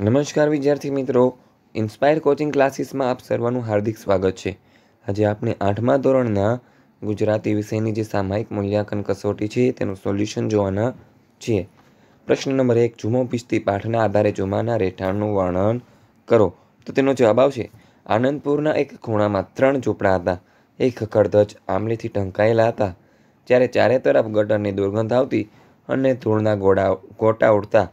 નમસ્કાર વિદ્યાર્થી મિત્રો ઇન્સ્પાયર કોચિંગ ક્લાસીસમાં આપ સર્વનું હાર્દિક સ્વાગત છે આજે આપણે આઠમા ધોરણના ગુજરાતી વિષયની જે સામાયિક મૂલ્યાંકન કસોટી છે તેનું સોલ્યુશન જોવાના છીએ પ્રશ્ન નંબર એક જુમો પિસ્તી પાઠના આધારે જુમાના રહેઠાણનું વર્ણન કરો તો તેનો જવાબ આવશે આનંદપુરના એક ખૂણામાં ત્રણ ઝૂંપડા હતા એ ખખડધજ આમલીથી ઢંકાયેલા હતા જ્યારે ચારે તરફ ગટરની દુર્ગંધ આવતી અને ધૂળના ગોળા ગોટા ઉડતા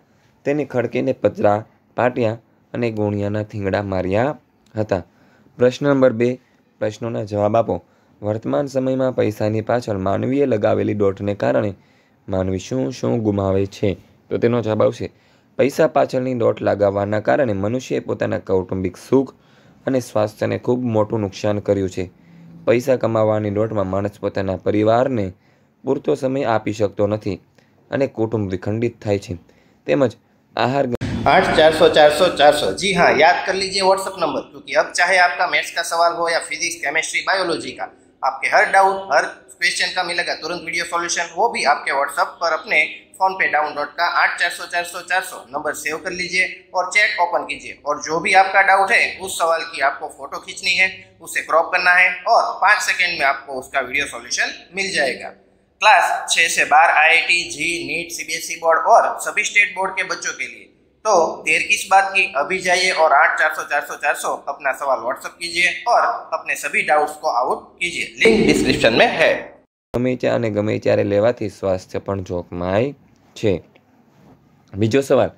તેને ખડકીને પતરા પાટિયા અને ગોણિયાના થીંગડા માર્યા હતા પ્રશ્ન નંબર બે પ્રશ્નોના જવાબ આપો વર્તમાન સમયમાં પૈસાની પાછળ માનવીએ લગાવેલી દોટને કારણે માનવી શું શું ગુમાવે છે તો તેનો જવાબ આવશે પૈસા પાછળની દોટ લગાવવાના કારણે મનુષ્યએ પોતાના કૌટુંબિક સુખ અને સ્વાસ્થ્યને ખૂબ મોટું નુકસાન કર્યું છે પૈસા કમાવાની દોટમાં માણસ પોતાના પરિવારને પૂરતો સમય આપી શકતો નથી અને કુટુંબ વિખંડિત થાય છે તેમજ આહાર आठ चार सौ चार सौ चार सौ जी हाँ याद कर लीजिए व्हाट्सअप नंबर क्योंकि अब चाहे आपका मैथ्स का सवाल हो या फिजिक्स केमिस्ट्री बायोलॉजी का आपके हर डाउट हर क्वेश्चन का मिलेगा तुरंत वीडियो सॉल्यूशन वो भी आपके व्हाट्सअप पर अपने फ़ोन पे डाउनलोड का आठ चार सौ चार सौ चार सौ नंबर सेव कर लीजिए और चैट ओपन कीजिए और जो भी आपका डाउट है उस सवाल की आपको फ़ोटो खींचनी है उसे क्रॉप करना है और पाँच सेकेंड में आपको उसका वीडियो सॉल्यूशन मिल जाएगा क्लास छः से बारह T JEE NEET C B S E board और सभी स्टेट बोर्ड के बच्चों के लिए तो देर किस बात की अभी जाइए और आठ चार सौ चार सौ चार सौ अपना सवाल व्हाट्सअप कीजिए और अपने सभी डाउट्स को आउट कीजिए लिंक ડિસ્ક્રિપ્શન में है ગમે ત્યાં અને ગમે ત્યારે લેવાથી સ્વાસ્થ્ય પણ જોખમાય છે બીજો સવાલ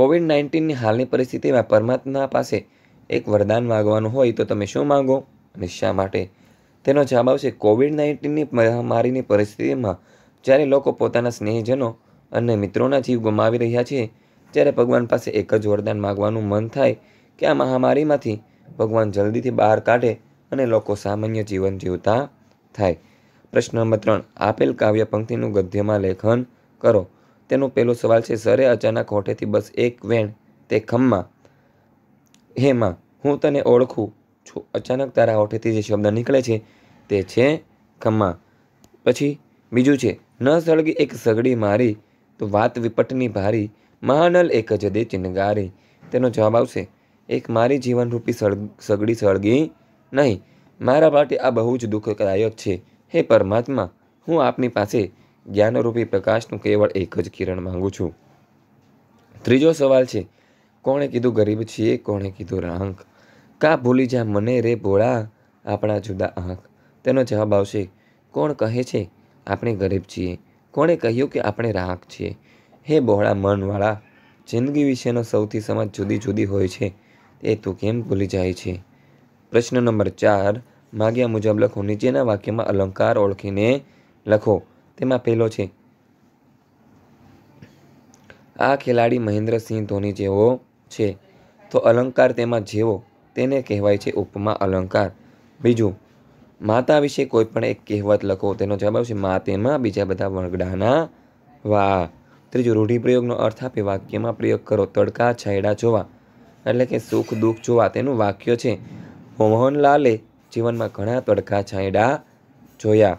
કોવિડ નાઇન્ટીનની હાલની પરિસ્થિતિમાં પરમાત્મા પાસે એક વરદાન માગવાનું હોય તો તમે શું માગો અને શા માટે તેનો જવાબ આવશે કોવિડ નાઇન્ટીનની મહામારીની પરિસ્થિતિમાં જ્યારે લોકો પોતાના સ્નેહજનો અને મિત્રોના જીવ ગુમાવી રહ્યા છે જ્યારે ભગવાન પાસે એક જ વરદાન માગવાનું મન થાય કે આ મહામારીમાંથી ભગવાન જલ્દીથી બહાર કાઢે અને લોકો સામાન્ય જીવન જીવતા થાય પ્રશ્ન નંબર ત્રણ આપેલ કાવ્ય પંક્તિનું ગદ્યમાં લેખન કરો તેનો પહેલો સવાલ છે સરે અચાનક હોઠેથી બસ એક વેણ તે ખમ્મા હેમાં હું તને ઓળખું છું અચાનક તારા હોઠેથી જે શબ્દ નીકળે છે તે છે ખમ્મા પછી બીજું છે ન સળગી એક સગડી મારી તો વાત વિપટની ભારી મહાનલ એક જ દે ચિનગારી તેનો જવાબ આવશે એક મારી જીવનરૂપી સગડી સળગી નહીં મારા માટે આ બહુ જ દુઃખદાયક છે હે પરમાત્મા હું આપની પાસે જ્ઞાનરૂપી પ્રકાશનું કેવળ એક જ કિરણ માંગુ છું ત્રીજો સવાલ છે કોણે કીધું ગરીબ છીએ કોણે કીધું રાંક કા ભૂલી જા મને રે ભોળા આપણા જુદા આંખ તેનો જવાબ આવશે કોણ કહે છે આપણે ગરીબ છીએ કોણે કહ્યું કે આપણે રાહક છીએ હે બહોળા મનવાળા જિંદગી વિશેનો સૌથી સમજ જુદી જુદી હોય છે એ તું કેમ ભૂલી જાય છે પ્રશ્ન નંબર ચાર માગ્યા મુજબ લખો નીચેના વાક્યમાં અલંકાર ઓળખીને લખો તેમાં પહેલો છે આ ખેલાડી મહેન્દ્રસિંહ ધોની જેવો છે તો અલંકાર તેમાં જેવો તેને કહેવાય છે ઉપમા અલંકાર બીજું માતા વિશે કોઈ પણ એક કહેવત લખો તેનો જવાબ છે મા તેમાં બીજા બધા વણગડાના વાહ ત્રીજું રૂઢિપ્રયોગનો અર્થ આપી વાક્યમાં પ્રયોગ કરો તડકા છાંયડા જોવા એટલે કે સુખ દુઃખ જોવા તેનું વાક્ય છે મોહનલાલે જીવનમાં ઘણા તડકા છાંયડા જોયા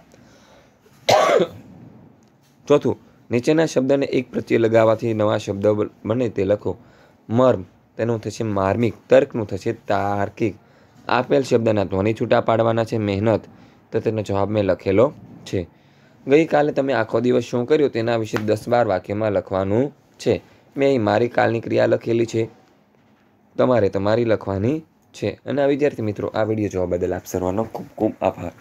ચોથું નીચેના શબ્દને એક પ્રત્યે લગાવવાથી નવા શબ્દ બને તે લખો મર્મ તેનું થશે માર્મિક તર્કનું થશે તાર્કિક આપેલ શબ્દના ધ્વનિ છૂટા પાડવાના છે મહેનત તો તેનો જવાબ મેં લખેલો છે ગઈકાલે તમે આખો દિવસ શું કર્યું તેના વિશે દસ બાર વાક્યમાં લખવાનું છે મેં અહીં મારી કાલની ક્રિયા લખેલી છે તમારે તમારી લખવાની છે અને આ વિદ્યાર્થી મિત્રો આ વિડીયો જોવા બદલ આપ સર્વનો ખૂબ ખૂબ આભાર